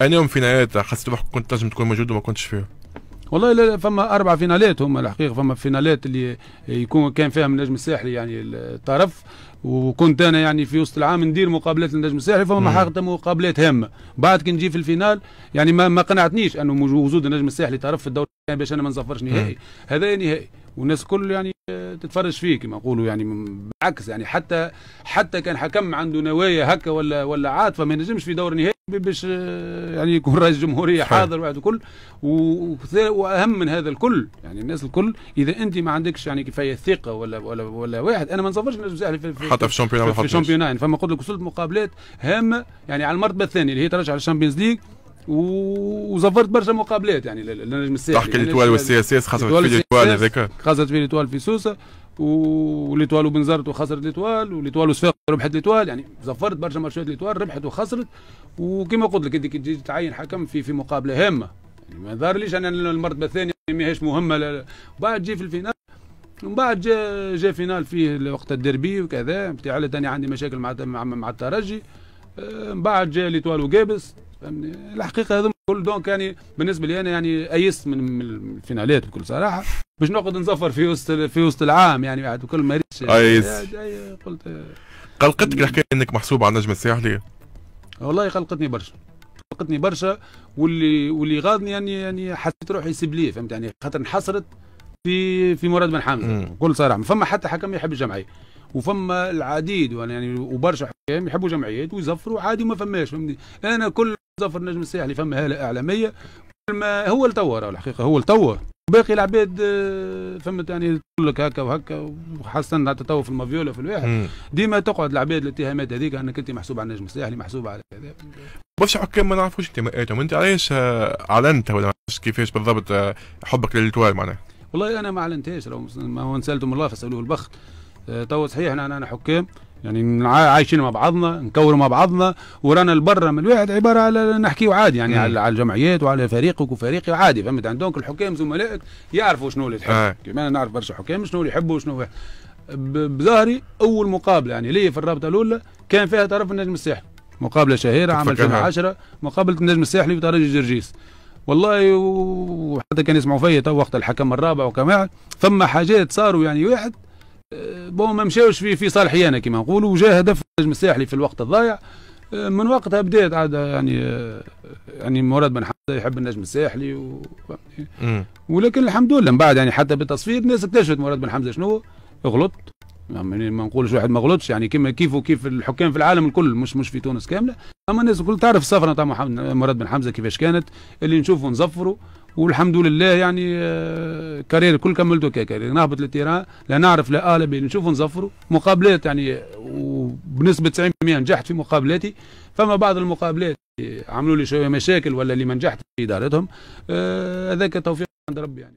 انا يوم فينالات حسيت روحك كنت لازم تكون موجود وما كنتش فيه والله لا فما اربع فينالات هما الحقيقه فما فينالات اللي يكون كان فيها من النجم الساحلي يعني الطرف وكنت انا يعني في وسط العام ندير مقابلات للنجم الساحلي فما حقيقه مقابلات هامه بعد كي نجي في الفينال يعني ما, ما قنعتنيش انه وجود النجم الساحلي طرف في الدوري يعني باش انا ما نصفرش نهائي هذا نهائي والناس الكل يعني تتفرج فيه كما نقولوا يعني بالعكس يعني حتى حتى كان حكم عنده نوايا هكا ولا ولا عاطفه ما ينجمش في دور نهائي باش آه، يعني يكون رئيس جمهورية حاضر بعد كل واهم من هذا الكل يعني الناس الكل اذا انت ما عندكش يعني كفايه ثقه ولا ولا ولا واحد انا ما نصفرش الناس في, في حتى في الشامبيون في الشامبيون يعني فما قلت لك وصلت مقابلات هامه يعني على المرتبه الثانيه اللي هي ترجع على الشامبيونز ليج وزفرت برشا مقابلات يعني للنجم الساحلي تحكي لي والسي اس اس خاصه في توال هذاك خاصه في توال في سوسه وليتوال وبنزرت وخسرت ليتوال وليتوال وصفاق ربحت ليتوال يعني زفرت برشا ماتشات ليتوال ربحت وخسرت وكما قلت لك انت كي تجي تعين حكم في في مقابله هامه يعني ما ليش انا المرتبه الثانيه يعني ماهيش مهمه وبعد جي في الفينال ومن بعد جا جا فينال فيه وقت الديربي وكذا بتاع ثاني عندي مشاكل مع مع, مع الترجي آه، من بعد جا ليتوال وقابس فهمني يعني الحقيقه هذا كل دونك يعني بالنسبه لي انا يعني ايست من الفينالات بكل صراحه باش نقعد نزفر في وسط في وسط العام يعني بعد وكل ما ريتش يعني قلت قلقتك الحكايه انك محسوب على النجم الساحلي والله قلقتني برشا قلقتني برشا واللي واللي غاضني يعني يعني حسيت روحي سبليه فهمت يعني خاطر انحصرت في في مراد بن حمزه بكل صراحه فما حتى حكم يحب الجمعيه وفما العديد يعني وبرشا حكام يحبوا جمعيات ويزفروا عادي وما فماش فهمتني انا كل ظفر النجم الساحلي فما هاله اعلاميه ما هو التور الحقيقه هو التور باقي العباد آه، فما يعني تقول لك هكا وهكا وحسن حتى تو في المافيولا في الواحد ديما تقعد العباد الاتهامات هذيك انك انت محسوب على النجم الساحلي محسوب على كذا برشا حكام ما نعرفوش انت إيه، انت علاش آه، اعلنت ولا كيفاش بالضبط آه، حبك للتوال معناها والله انا ما اعلنتهاش ما هو سالتهم الله فسالوه البخت تو صحيح انا انا حكام يعني عايشين مع بعضنا نكوروا مع بعضنا ورانا البرة من الواحد عباره على نحكيو عادي يعني مم. على الجمعيات وعلى فريقك وفريقي عادي فهمت كل الحكام زملائك يعرفوا شنو اللي تحب آه. كما انا نعرف برشا حكام شنو اللي يحبوا وشنو بظهري اول مقابله يعني لي في الرابطه الاولى كان فيها طرف النجم الساحلي مقابله شهيره عام 2010 مقابله النجم الساحلي وترجي جرجيس والله وحتى كان يسمعوا فيا تو وقت الحكم الرابع وكمان ثم حاجات صاروا يعني واحد أه، بون ما مشاوش في في صالحي انا كما نقولوا وجا هدف النجم الساحلي في الوقت الضايع أه، من وقتها بدات عاد يعني أه، يعني مراد بن حمزه يحب النجم الساحلي و... ولكن الحمد لله من بعد يعني حتى بالتصفير الناس اكتشفت مراد بن حمزه شنو غلط يعني ما نقولش واحد ما غلطش يعني كما كيف وكيف الحكام في العالم الكل مش مش في تونس كامله اما الناس الكل تعرف السفره نتاع مراد بن حمزه كيفاش كانت اللي نشوفوا نزفروا والحمد لله يعني آه، كارير الكل كملته كارير نهبط للتيران لا نعرف لا اله نشوف نزفروا مقابلات يعني وبنسبه 90% نجحت في مقابلاتي فما بعض المقابلات عملوا لي شويه مشاكل ولا اللي ما نجحت في ادارتهم آه، هذاك توفيق عند ربي يعني